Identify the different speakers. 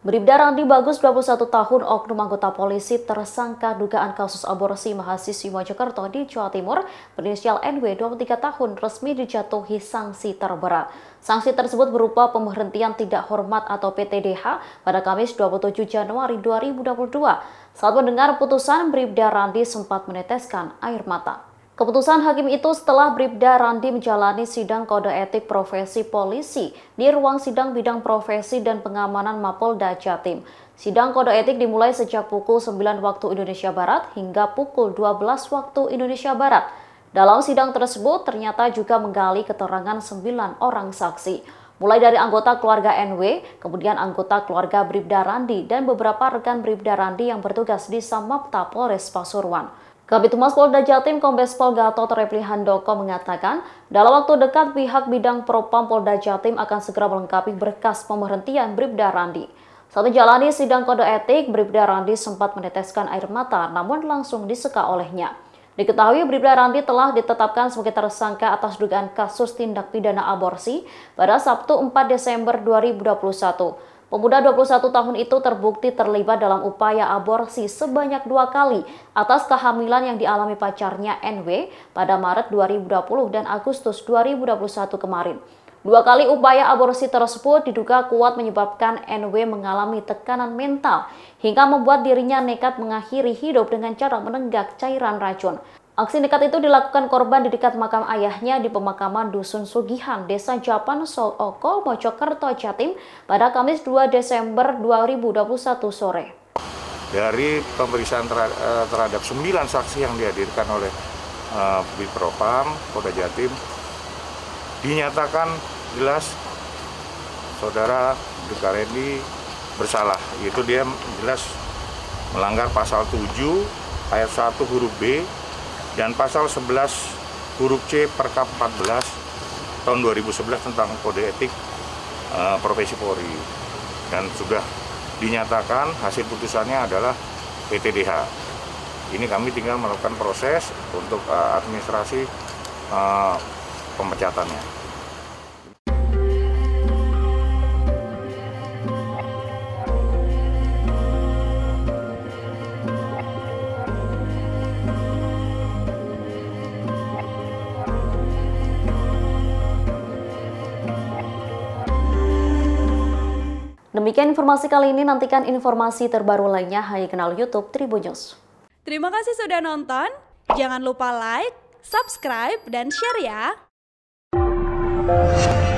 Speaker 1: Beribda Randi Bagus, 21 tahun, oknum anggota polisi tersangka dugaan kasus aborsi mahasiswi Mojokerto di Jawa Timur berinisial NW 23 tahun resmi dijatuhi sanksi terberat. Sanksi tersebut berupa pemberhentian tidak hormat atau PTDH pada Kamis 27 Januari 2022. Saat mendengar putusan, Beribda Randi sempat meneteskan air mata. Keputusan hakim itu setelah Bribda Randi menjalani sidang kode etik profesi polisi di ruang sidang bidang profesi dan pengamanan Mapolda Jatim. Sidang kode etik dimulai sejak pukul 9 waktu Indonesia Barat hingga pukul 12 waktu Indonesia Barat. Dalam sidang tersebut ternyata juga menggali keterangan 9 orang saksi. Mulai dari anggota keluarga NW, kemudian anggota keluarga Bribda Randi dan beberapa rekan Bribda Randi yang bertugas di Samapta Polres Pasuruan. Kabit Humas Polda Jatim Kombes Pol Gatot Repli Handoko mengatakan, dalam waktu dekat pihak bidang propam Polda Jatim akan segera melengkapi berkas pemberhentian Bribda Randi. Saat menjalani sidang kode etik, Bribda Randi sempat meneteskan air mata namun langsung diseka olehnya. Diketahui Bribda Randi telah ditetapkan sebagai tersangka atas dugaan kasus tindak pidana aborsi pada Sabtu 4 Desember 2021. Pemuda 21 tahun itu terbukti terlibat dalam upaya aborsi sebanyak dua kali atas kehamilan yang dialami pacarnya NW pada Maret 2020 dan Agustus 2021 kemarin. Dua kali upaya aborsi tersebut diduga kuat menyebabkan NW mengalami tekanan mental hingga membuat dirinya nekat mengakhiri hidup dengan cara menenggak cairan racun. Aksi nekat itu dilakukan korban di dekat makam ayahnya di pemakaman Dusun Sugihang, Desa Japan, Soloko, Mojokerto, Jatim pada Kamis 2 Desember 2021 sore.
Speaker 2: Dari pemeriksaan eh, terhadap 9 saksi yang dihadirkan oleh uh, Bipropam, Polda Jatim, dinyatakan jelas saudara Dukarendi bersalah. Itu dia jelas melanggar pasal 7 ayat 1 huruf B dan pasal 11 huruf C perkap 14 tahun 2011 tentang kode etik uh, profesi Polri dan sudah dinyatakan hasil putusannya adalah PTDH. Ini kami tinggal melakukan proses untuk uh, administrasi uh, pemecatannya.
Speaker 1: Demikian informasi kali ini, nantikan informasi terbaru lainnya hanya kenal YouTube Tribun News. Terima kasih sudah nonton, jangan lupa like, subscribe, dan share ya!